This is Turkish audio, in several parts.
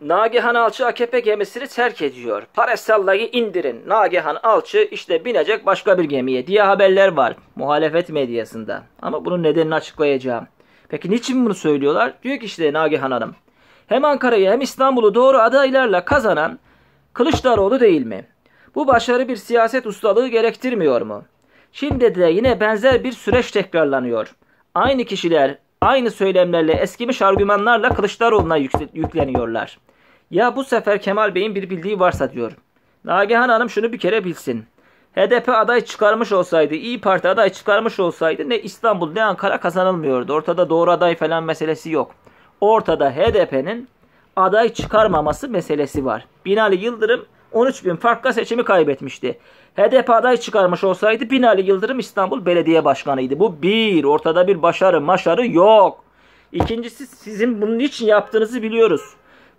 Nagihan Alçı AKP gemisini terk ediyor. Parasalla'yı indirin. Nagihan Alçı işte binecek başka bir gemiye diye haberler var muhalefet medyasında. Ama bunun nedenini açıklayacağım. Peki niçin bunu söylüyorlar? Diyor ki işte Nagihan Hanım. Hem Ankara'yı hem İstanbul'u doğru adaylarla kazanan Kılıçdaroğlu değil mi? Bu başarı bir siyaset ustalığı gerektirmiyor mu? Şimdi de yine benzer bir süreç tekrarlanıyor. Aynı kişiler aynı söylemlerle eskimiş argümanlarla Kılıçdaroğlu'na yükleniyorlar. Ya bu sefer Kemal Bey'in bir bildiği varsa diyor. Nagihan Hanım şunu bir kere bilsin. HDP aday çıkarmış olsaydı, İyi Parti aday çıkarmış olsaydı ne İstanbul ne Ankara kazanılmıyordu. Ortada doğru aday falan meselesi yok. Ortada HDP'nin aday çıkarmaması meselesi var. Binali Yıldırım 13 bin farkla seçimi kaybetmişti. HDP aday çıkarmış olsaydı Binali Yıldırım İstanbul Belediye Başkanı'ydı. Bu bir. Ortada bir başarı maşarı yok. İkincisi sizin bunun için yaptığınızı biliyoruz.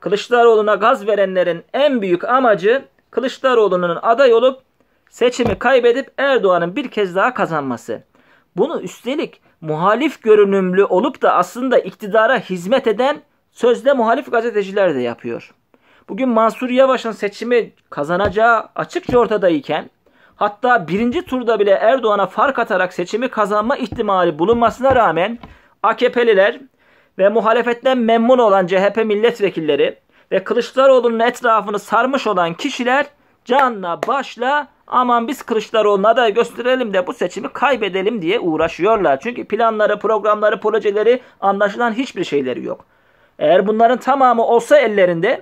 Kılıçdaroğlu'na gaz verenlerin en büyük amacı Kılıçdaroğlu'nun aday olup seçimi kaybedip Erdoğan'ın bir kez daha kazanması. Bunu üstelik muhalif görünümlü olup da aslında iktidara hizmet eden sözde muhalif gazeteciler de yapıyor. Bugün Mansur Yavaş'ın seçimi kazanacağı açıkça ortadayken hatta birinci turda bile Erdoğan'a fark atarak seçimi kazanma ihtimali bulunmasına rağmen AKP'liler ve muhalefetten memnun olan CHP milletvekilleri ve Kılıçdaroğlu'nun etrafını sarmış olan kişiler canla başla aman biz Kılıçdaroğlu'na da gösterelim de bu seçimi kaybedelim diye uğraşıyorlar. Çünkü planları, programları, projeleri anlaşılan hiçbir şeyleri yok. Eğer bunların tamamı olsa ellerinde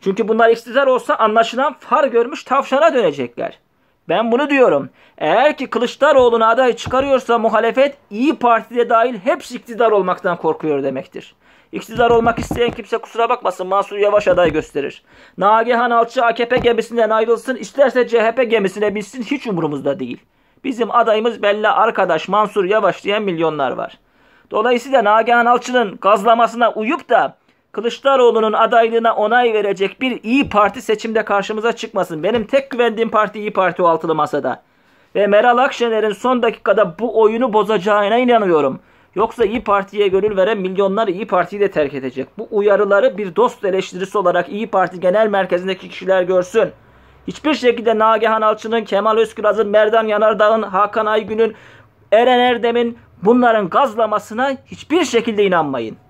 çünkü bunlar iktidar olsa anlaşılan far görmüş tavşana dönecekler. Ben bunu diyorum. Eğer ki Kılıçdaroğlu'nu aday çıkarıyorsa muhalefet İyi Parti'de dahil hepsi iktidar olmaktan korkuyor demektir. İktidar olmak isteyen kimse kusura bakmasın Mansur Yavaş aday gösterir. Nagihan Alçı AKP gemisinden ayrılsın isterse CHP gemisine binsin hiç umurumuzda değil. Bizim adayımız belli arkadaş Mansur Yavaş diyen milyonlar var. Dolayısıyla Nagihan Alçı'nın gazlamasına uyup da Kılıçdaroğlu'nun adaylığına onay verecek bir iyi Parti seçimde karşımıza çıkmasın. Benim tek güvendiğim parti İyi Parti o altılı masada. Ve Meral Akşener'in son dakikada bu oyunu bozacağına inanıyorum. Yoksa İyi Parti'ye gönül veren milyonlar İyi Parti'yi de terk edecek. Bu uyarıları bir dost eleştirisi olarak İyi Parti Genel Merkezi'ndeki kişiler görsün. Hiçbir şekilde Nagihan Alçı'nın, Kemal Özkıraz'ın, Merdan Yanardağ'ın, Hakan Aygün'ün, Eren Erdem'in bunların gazlamasına hiçbir şekilde inanmayın.